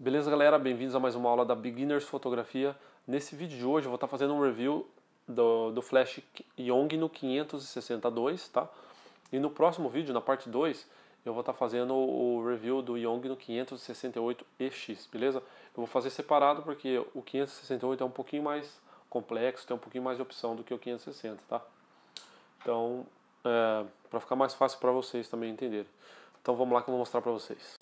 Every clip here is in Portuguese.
Beleza, galera? Bem-vindos a mais uma aula da Beginners Fotografia. Nesse vídeo de hoje eu vou estar fazendo um review do, do flash Yong no 562, tá? E no próximo vídeo, na parte 2, eu vou estar fazendo o review do Yong no 568EX, beleza? Eu vou fazer separado porque o 568 é um pouquinho mais complexo, tem um pouquinho mais de opção do que o 560, tá? Então, é, para ficar mais fácil para vocês também entenderem. Então vamos lá que eu vou mostrar para vocês.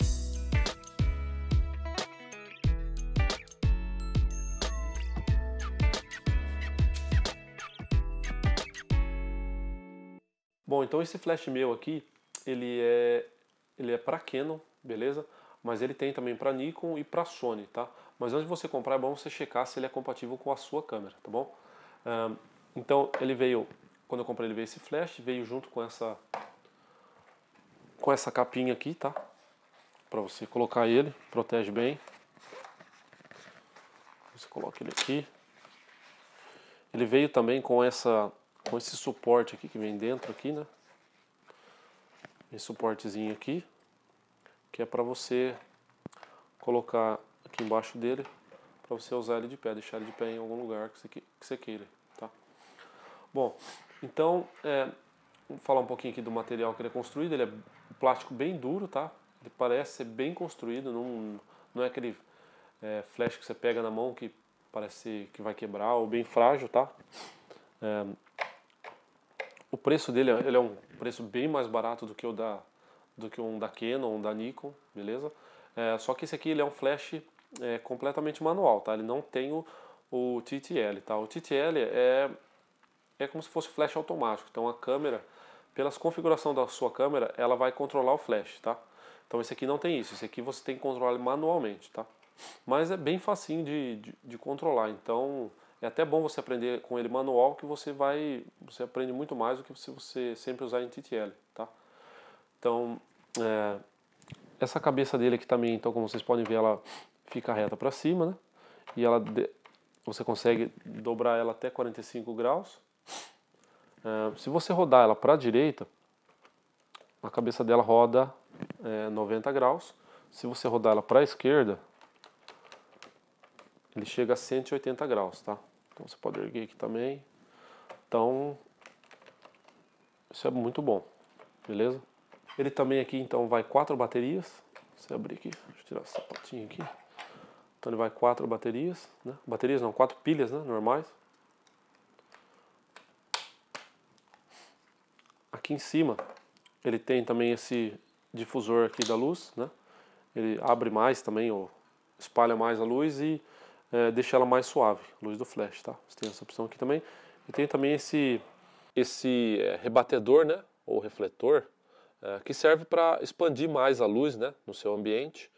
então esse flash meu aqui, ele é ele é para Canon, beleza? Mas ele tem também para Nikon e para Sony, tá? Mas antes de você comprar, é bom você checar se ele é compatível com a sua câmera, tá bom? Um, então ele veio, quando eu comprei ele veio esse flash, veio junto com essa com essa capinha aqui, tá? Para você colocar ele, protege bem. Você coloca ele aqui. Ele veio também com essa com esse suporte aqui que vem dentro aqui, né? esse suportezinho aqui, que é para você colocar aqui embaixo dele, para você usar ele de pé, deixar ele de pé em algum lugar que você, que, que você queira, tá? Bom, então, é, vou falar um pouquinho aqui do material que ele é construído, ele é um plástico bem duro, tá? Ele parece ser bem construído, não, não é aquele é, flash que você pega na mão que parece que vai quebrar ou bem frágil, tá? É, o preço dele é, ele é um preço bem mais barato do que o da do que um da Canon, um da Nikon, beleza? É, só que esse aqui ele é um flash é, completamente manual, tá? Ele não tem o, o TTL, tá? O TTL é é como se fosse flash automático. Então a câmera, pelas configuração da sua câmera, ela vai controlar o flash, tá? Então esse aqui não tem isso, esse aqui você tem que controlar manualmente, tá? Mas é bem facinho de, de, de controlar, então é até bom você aprender com ele manual, que você vai você aprende muito mais do que se você sempre usar em TTL, tá? Então, é, essa cabeça dele aqui também, então como vocês podem ver, ela fica reta para cima, né? E ela você consegue dobrar ela até 45 graus. É, se você rodar ela para a direita, a cabeça dela roda é, 90 graus. Se você rodar ela para a esquerda, ele chega a 180 graus, tá? Então você pode erguer aqui também. Então, isso é muito bom, beleza? Ele também aqui, então, vai quatro baterias. Você abrir aqui, deixa eu tirar essa patinha aqui. Então ele vai quatro baterias, né? Baterias não, quatro pilhas, né? Normais. Aqui em cima, ele tem também esse difusor aqui da luz, né? Ele abre mais também, ou espalha mais a luz e é, deixar ela mais suave, luz do flash, tá? Você tem essa opção aqui também. E tem também esse, esse é, rebatedor, né? Ou refletor, é, que serve para expandir mais a luz, né? No seu ambiente.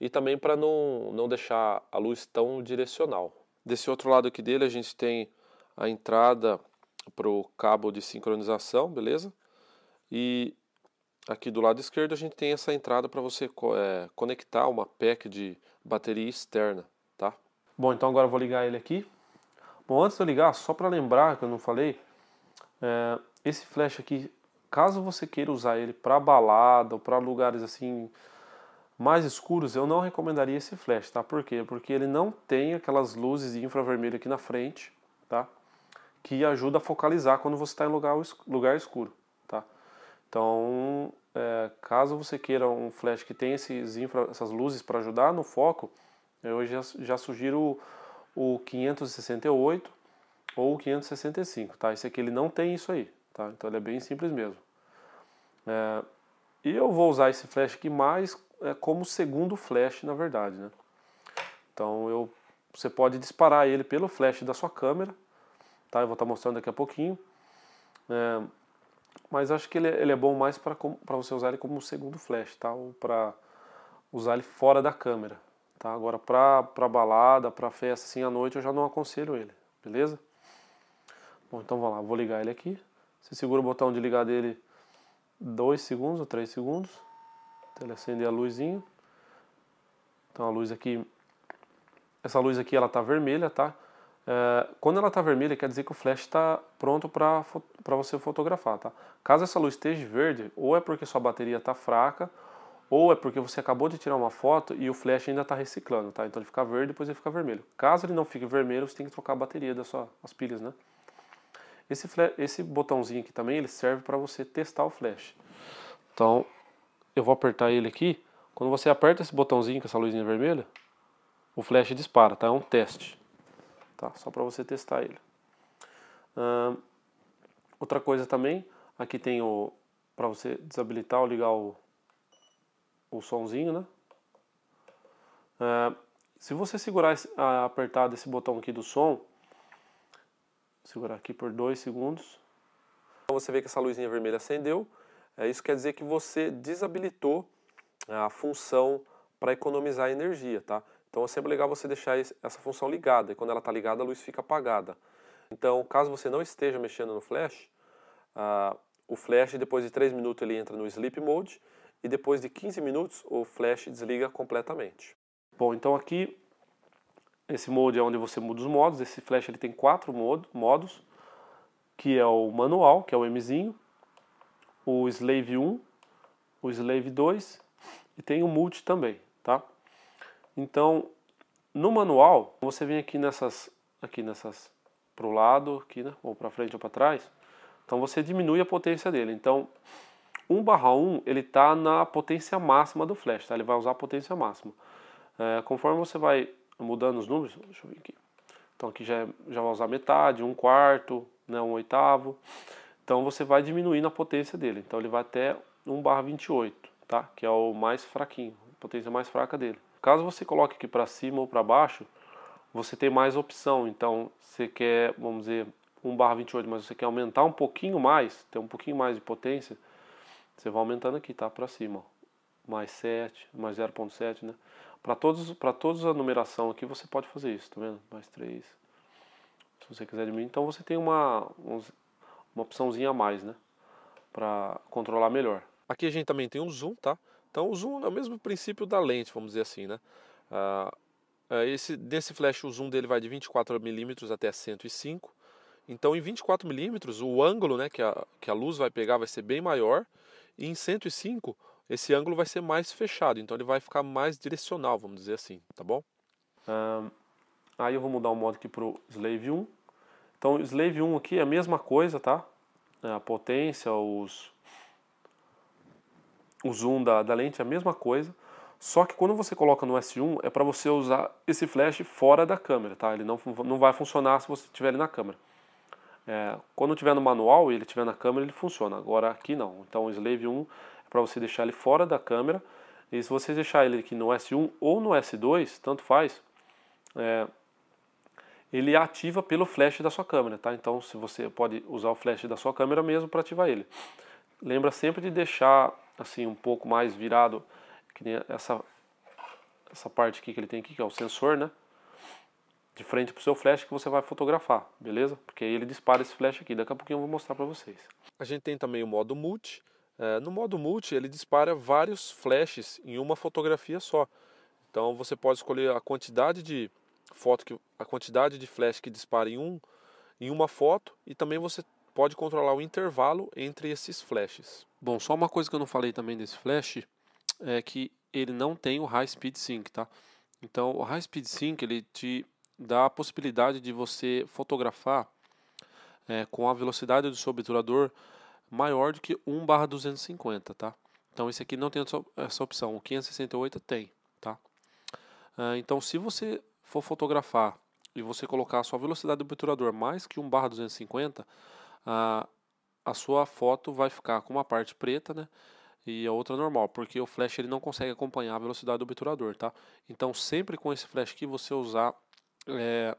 E também para não, não deixar a luz tão direcional. Desse outro lado aqui dele, a gente tem a entrada para o cabo de sincronização, beleza? E aqui do lado esquerdo a gente tem essa entrada para você é, conectar uma pack de bateria externa. Bom, então agora eu vou ligar ele aqui. Bom, antes de eu ligar, só para lembrar que eu não falei, é, esse flash aqui, caso você queira usar ele para balada ou para lugares assim mais escuros, eu não recomendaria esse flash, tá? Por quê? Porque ele não tem aquelas luzes de infravermelho aqui na frente, tá? Que ajuda a focalizar quando você está em lugar, lugar escuro, tá? Então, é, caso você queira um flash que tem esses infra, essas luzes para ajudar no foco, eu já, já sugiro o, o 568 ou o 565, tá? Esse aqui ele não tem isso aí, tá? Então ele é bem simples mesmo. É, e eu vou usar esse flash aqui mais é, como segundo flash, na verdade, né? Então eu, você pode disparar ele pelo flash da sua câmera, tá? Eu vou estar tá mostrando daqui a pouquinho. É, mas acho que ele, ele é bom mais para você usar ele como segundo flash, tá? Ou para usar ele fora da câmera. Tá? Agora, para balada, para festa, assim, à noite, eu já não aconselho ele, beleza? Bom, então vamos lá, vou ligar ele aqui. Você segura o botão de ligar dele 2 segundos ou 3 segundos, até ele acender a luzinha. Então a luz aqui, essa luz aqui ela tá vermelha, tá? É, quando ela tá vermelha quer dizer que o flash está pronto para você fotografar, tá? Caso essa luz esteja verde, ou é porque sua bateria tá fraca, ou é porque você acabou de tirar uma foto e o flash ainda está reciclando, tá? Então ele fica verde, e depois ele fica vermelho. Caso ele não fique vermelho, você tem que trocar a bateria das suas as pilhas, né? Esse, esse botãozinho aqui também, ele serve para você testar o flash. Então, eu vou apertar ele aqui. Quando você aperta esse botãozinho com essa luzinha vermelha, o flash dispara, tá? É um teste, tá? Só para você testar ele. Hum, outra coisa também, aqui tem o... para você desabilitar ou ligar o o somzinho, né? É, se você segurar, esse, apertar desse botão aqui do som, segurar aqui por dois segundos. Você vê que essa luzinha vermelha acendeu. É, isso quer dizer que você desabilitou a função para economizar energia, tá? Então é sempre legal você deixar essa função ligada. E quando ela está ligada, a luz fica apagada. Então, caso você não esteja mexendo no flash, uh, o flash depois de 3 minutos ele entra no sleep mode e depois de 15 minutos o flash desliga completamente. Bom, então aqui esse mode é onde você muda os modos. Esse flash ele tem quatro modo, modos, que é o manual, que é o Mzinho, o Slave 1, o Slave 2 e tem o Multi também, tá? Então, no manual, você vem aqui nessas aqui nessas para o lado, aqui, né, ou para frente ou para trás. Então você diminui a potência dele. Então, 1 barra 1 ele está na potência máxima do flash, tá? ele vai usar a potência máxima. É, conforme você vai mudando os números, deixa eu ver aqui. Então aqui já, é, já vai usar metade, um quarto, né, um oitavo. Então você vai diminuindo a potência dele. Então ele vai até 1 barra 28, tá? que é o mais fraquinho, a potência mais fraca dele. Caso você coloque aqui para cima ou para baixo, você tem mais opção. Então você quer, vamos dizer, 1 barra 28, mas você quer aumentar um pouquinho mais, ter um pouquinho mais de potência, você vai aumentando aqui, tá? Para cima, ó. Mais 7, mais 0.7, né? Para todos, para todos a numeração aqui você pode fazer isso, tá vendo? Mais 3. Se você quiser diminuir, então você tem uma uma opçãozinha a mais, né? Para controlar melhor. Aqui a gente também tem um zoom, tá? Então o zoom é o mesmo princípio da lente, vamos dizer assim, né? Ah, é, esse, desse flash o zoom dele vai de 24mm até 105 então em 24mm o ângulo né, que, a, que a luz vai pegar vai ser bem maior e em 105, esse ângulo vai ser mais fechado, então ele vai ficar mais direcional, vamos dizer assim, tá bom? Um, aí eu vou mudar o modo aqui para o Slave 1. Então, Slave 1 aqui é a mesma coisa, tá? É, a potência, os, o zoom da, da lente é a mesma coisa. Só que quando você coloca no S1, é para você usar esse flash fora da câmera, tá? Ele não, não vai funcionar se você estiver ele na câmera. É, quando tiver no manual e ele tiver na câmera, ele funciona. Agora aqui não. Então o Slave 1 é para você deixar ele fora da câmera. E se você deixar ele aqui no S1 ou no S2, tanto faz, é, ele ativa pelo flash da sua câmera, tá? Então se você pode usar o flash da sua câmera mesmo para ativar ele. Lembra sempre de deixar assim um pouco mais virado, que nem essa essa parte aqui que ele tem aqui, que é o sensor, né? de frente para o seu flash que você vai fotografar, beleza? Porque aí ele dispara esse flash aqui. Daqui a pouquinho eu vou mostrar para vocês. A gente tem também o modo multi. É, no modo multi, ele dispara vários flashes em uma fotografia só. Então você pode escolher a quantidade de foto que a quantidade de flash que dispara em um em uma foto e também você pode controlar o intervalo entre esses flashes. Bom, só uma coisa que eu não falei também desse flash é que ele não tem o high speed sync, tá? Então, o high speed sync ele te a possibilidade de você fotografar é, com a velocidade do seu obturador maior do que 1 barra 250, tá? Então esse aqui não tem essa opção, o 568 tem, tá? Eh, então se você for fotografar e você colocar a sua velocidade do obturador mais que 1 barra 250, a sua foto vai ficar com uma parte preta, né? E a outra normal, porque o flash ele não consegue acompanhar a velocidade do obturador, tá? Então sempre com esse flash que você usar é,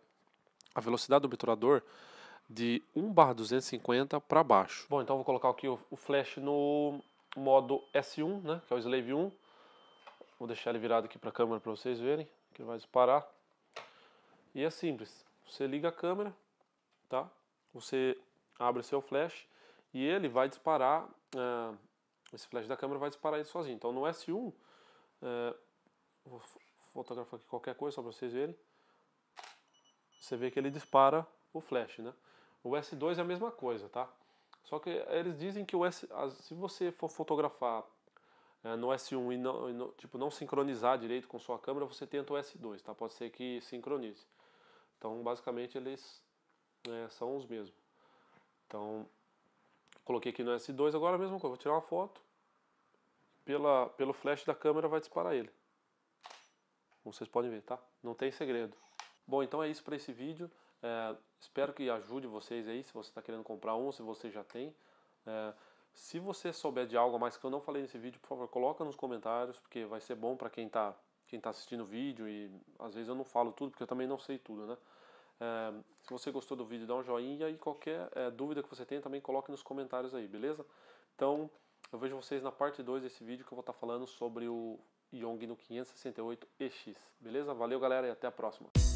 a velocidade do obturador de 1 barra 250 para baixo. Bom, então vou colocar aqui o, o, flash no modo S1, né, que é o Slave 1. Vou deixar ele virado aqui para a câmera para vocês verem, que vai disparar. E é simples, você liga a câmera, tá? Você abre seu flash e ele vai disparar, é, esse flash da câmera vai disparar ele sozinho. Então no S1, é, vou fotografar aqui qualquer coisa só para vocês verem você vê que ele dispara o flash, né? O S2 é a mesma coisa, tá? Só que eles dizem que o S, se você for fotografar é, no S1 e não, e tipo, não sincronizar direito com sua câmera, você tenta o S2, tá? Pode ser que sincronize. Então, basicamente, eles é, são os mesmos. Então, coloquei aqui no S2, agora a mesma coisa. Vou tirar uma foto, pela, pelo flash da câmera vai disparar ele. Como vocês podem ver, tá? Não tem segredo. Bom, então é isso para esse vídeo. É, espero que ajude vocês aí, se você está querendo comprar um, se você já tem. É, se você souber de algo a mais que eu não falei nesse vídeo, por favor, coloca nos comentários, porque vai ser bom para quem está quem tá assistindo o vídeo e às vezes eu não falo tudo, porque eu também não sei tudo, né? É, se você gostou do vídeo, dá um joinha e qualquer é, dúvida que você tenha também coloque nos comentários aí, beleza? Então, eu vejo vocês na parte 2 desse vídeo que eu vou estar tá falando sobre o Yong no 568EX, beleza? Valeu, galera, e até a próxima.